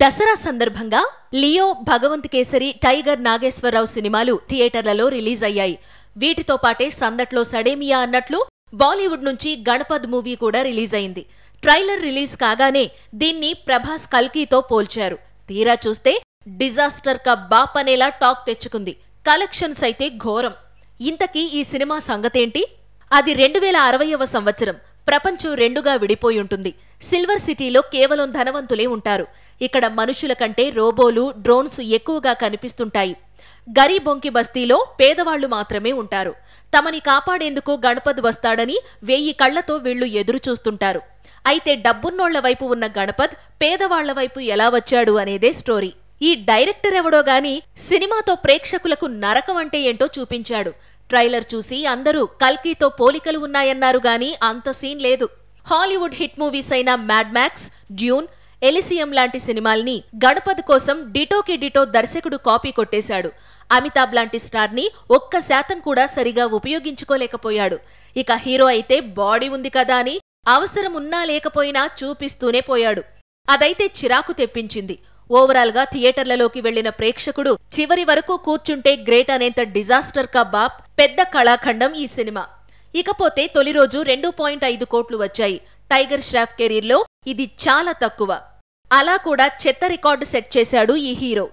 దసరా సందర్భంగా Leo Bhagavanth Kesari Tiger Nageswara Rao సినిమాలు థియేటర్లలో రిలీజ్ అయ్యాయి వీటితో పాటే సందట్లో సడేమియా అన్నట్లు బాలీవుడ్ నుంచి గణపద్ మూవీ కూడా రిలీజ్ అయింది ట్రైలర్ రిలీజ్ కాగానే దీన్ని ప్రభాస్ కల్కీతో పోల్చారు తీరా చూస్తే డిజాస్టర్ కప్ బాప్ అనేలా టాక్ తెచ్చుకుంది కలెక్షన్స్ అయితే ఘోరం ఇంతకీ ఈ సినిమా సంగతేంటి అది రెండు వేల అరవయవ సంవత్సరం ప్రపంచం రెండుగా విడిపోయి ఉంటుంది సిల్వర్ సిటీలో కేవలం ధనవంతులే ఉంటారు ఇక్కడ మనుషుల కంటే రోబోలు డ్రోన్స్ ఎక్కువగా కనిపిస్తుంటాయి గరీబొంకి బస్తీలో పేదవాళ్లు మాత్రమే ఉంటారు తమని కాపాడేందుకు గణపతి వస్తాడని వెయ్యి కళ్లతో వీళ్లు ఎదురు చూస్తుంటారు అయితే డబ్బున్నోళ్ల వైపు ఉన్న గణపత్ పేదవాళ్ల వైపు ఎలా వచ్చాడు అనేదే స్టోరీ ఈ డైరెక్టర్ ఎవడో గాని సినిమాతో ప్రేక్షకులకు నరకం అంటే ఏంటో చూపించాడు ట్రైలర్ చూసి అందరూ కల్కీతో పోలికలు ఉన్నాయన్నారు గాని అంత సీన్ లేదు హాలీవుడ్ హిట్ మూవీస్ అయిన మ్యాడ్ మ్యాక్స్ డ్యూన్ ఎలిసియం లాంటి సినిమాల్ని గణపతి కోసం డిటోకి డిటో దర్శకుడు కాపీ కొట్టేశాడు అమితాబ్ లాంటి స్టార్ని ఒక్క శాతం కూడా సరిగా ఉపయోగించుకోలేకపోయాడు ఇక హీరో అయితే బాడీ ఉంది కదా అని అవసరం ఉన్నా లేకపోయినా చూపిస్తూనే పోయాడు అదైతే చిరాకు తెప్పించింది ఓవరాల్గా థియేటర్లలోకి వెళ్లిన ప్రేక్షకుడు చివరి వరకు కూర్చుంటే గ్రేట్ అనేంత డిజాస్టర్ కా బాప్ పెద్ద కళాఖండం ఈ సినిమా ఇకపోతే తొలి రోజు రెండు పాయింట్ ఐదు కోట్లు వచ్చాయి టైగర్ ష్రాఫ్ కెరీర్లో ఇది చాలా తక్కువ అలా కూడా చెత్త రికార్డు సెట్ చేశాడు ఈ హీరో